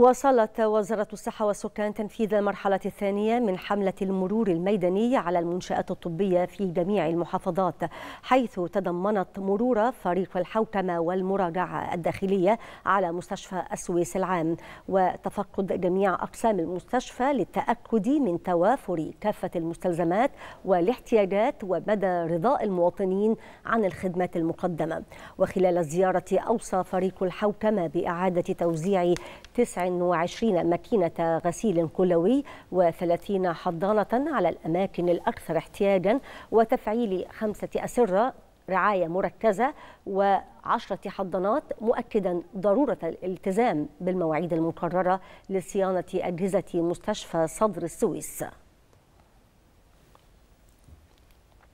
واصلت وزارة الصحة والسكان تنفيذ المرحلة الثانية من حملة المرور الميداني على المنشآت الطبية في جميع المحافظات حيث تضمنت مرور فريق الحوكمة والمراجعة الداخلية على مستشفى السويس العام وتفقد جميع أقسام المستشفى للتأكد من توافر كافة المستلزمات والاحتياجات ومدى رضاء المواطنين عن الخدمات المقدمة وخلال الزيارة أوصى فريق الحوكمة بإعادة توزيع 9 وعشرين ماكينة غسيل كلوي و30 حضانة على الأماكن الأكثر احتياجا وتفعيل خمسة أسرة رعاية مركزة وعشرة حضانات مؤكدا ضرورة الالتزام بالمواعيد المقررة لصيانة أجهزة مستشفى صدر السويس